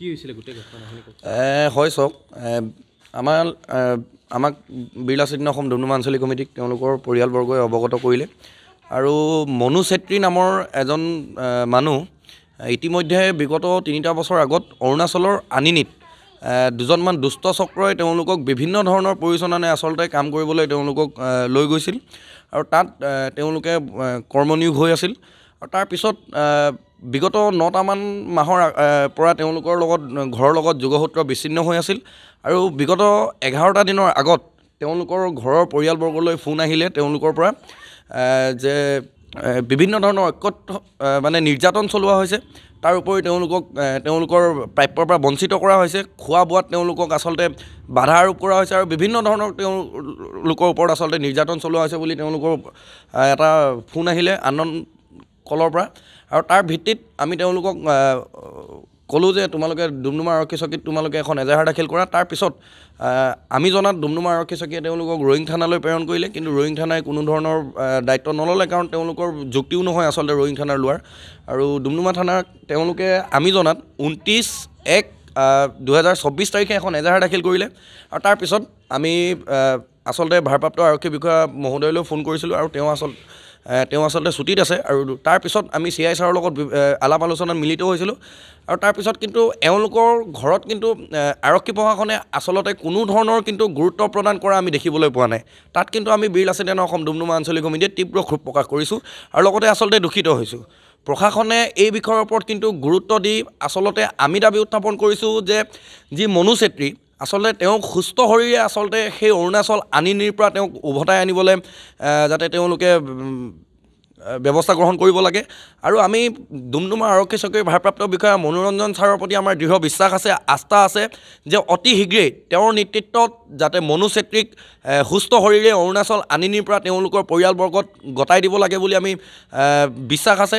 হয় চাওক আমাৰ আমাক বিৰলা চেতিন অসম আঞ্চলিক কমিটিক তেওঁলোকৰ পৰিয়ালবৰ্গই অৱগত কৰিলে আৰু মনু ছেত্ৰী নামৰ এজন মানুহ ইতিমধ্যে বিগত তিনিটা বছৰ আগত অৰুণাচলৰ আনিনিত দুজনমান দুষ্ট চক্ৰই তেওঁলোকক বিভিন্ন ধৰণৰ পৰিচালনাৰে আচলতে কাম কৰিবলৈ তেওঁলোকক লৈ গৈছিল আৰু তাত তেওঁলোকে কৰ্মনিয়োগ হৈ আছিল আৰু তাৰপিছত বিগত নটামান মাহৰ পৰা তেওঁলোকৰ লগত ঘৰৰ লগত যোগসূত্ৰ বিচ্ছিন্ন হৈ আছিল আৰু বিগত এঘাৰটা দিনৰ আগত তেওঁলোকৰ ঘৰৰ পৰিয়ালবৰ্গলৈ ফোন আহিলে তেওঁলোকৰ পৰা যে বিভিন্ন ধৰণৰ অক্ষত মানে নিৰ্যাতন চলোৱা হৈছে তাৰ উপৰি তেওঁলোকক তেওঁলোকৰ প্ৰাপ্যৰ পৰা বঞ্চিত কৰা হৈছে খোৱা বোৱাত তেওঁলোকক আচলতে বাধা আৰোপ কৰা হৈছে আৰু বিভিন্ন ধৰণৰ তেওঁলোকৰ ওপৰত আচলতে নিৰ্যাতন চলোৱা হৈছে বুলি তেওঁলোকৰ এটা ফোন আহিলে আনন্দ কলৰ পৰা আৰু তাৰ ভিত্তিত আমি তেওঁলোকক ক'লোঁ যে তোমালোকে ডুমডুমা আৰক্ষী চকীত তোমালোকে এখন এজাহাৰ দাখিল কৰা তাৰপিছত আমি জনাত ডুমডুমা আৰক্ষী চকীয়ে তেওঁলোকক ৰয়িং থানালৈ প্ৰেৰণ কৰিলে কিন্তু ৰয়িং থানাই কোনো ধৰণৰ দায়িত্ব নল'লে কাৰণ তেওঁলোকৰ যুক্তিও নহয় আচলতে ৰয়িং থানাৰ লোৱাৰ আৰু ডুমডুমা থানাক তেওঁলোকে আমি জনাত ঊনত্ৰিছ এক দুহেজাৰ চৌব্বিছ তাৰিখে এখন এজাহাৰ দাখিল কৰিলে আৰু তাৰপিছত আমি আচলতে ভাৰপ্ৰাপ্ত আৰক্ষী বিষয়া মহোদয়লৈ ফোন কৰিছিলোঁ আৰু তেওঁ আচল তেওঁ আচলতে ছুটীত আছে আৰু তাৰপিছত আমি চি আই ছাৰৰ লগত আলাপ আলোচনাত মিলিত হৈছিলোঁ আৰু তাৰপিছত কিন্তু এওঁলোকৰ ঘৰত কিন্তু আৰক্ষী প্ৰশাসনে আচলতে কোনো ধৰণৰ কিন্তু গুৰুত্ব প্ৰদান কৰা আমি দেখিবলৈ পোৱা নাই তাত কিন্তু আমি বীৰ লাচেন অসম ডুমডুমা আঞ্চলিক কমিটিয়ে তীব্ৰ ক্ষোভ প্ৰকাশ কৰিছোঁ আৰু লগতে আচলতে দূষিত হৈছোঁ প্ৰশাসনে এই বিষয়ৰ ওপৰত কিন্তু গুৰুত্ব দি আচলতে আমি দাবী উত্থাপন কৰিছোঁ যে যি মনু ছেত্ৰী আচলতে তেওঁক সুস্থ শৰীৰে আচলতে সেই অৰুণাচল আনিনিৰ পৰা তেওঁক উভতাই আনিবলৈ যাতে তেওঁলোকে ব্যৱস্থা গ্ৰহণ কৰিব লাগে আৰু আমি ডুমডুমা আৰক্ষী চকীৰ ভাৰপ্ৰাপ্ত বিষয়া মনোৰঞ্জন ছাৰৰ প্ৰতি আমাৰ দৃঢ় বিশ্বাস আছে আস্থা আছে যে অতি শীঘ্ৰেই তেওঁৰ নেতৃত্বত যাতে মনু চেত্ৰীক সুস্থ শৰীৰে অৰুণাচল আনিনিৰ পৰা তেওঁলোকৰ পৰিয়ালবৰ্গত গতাই দিব লাগে বুলি আমি বিশ্বাস আছে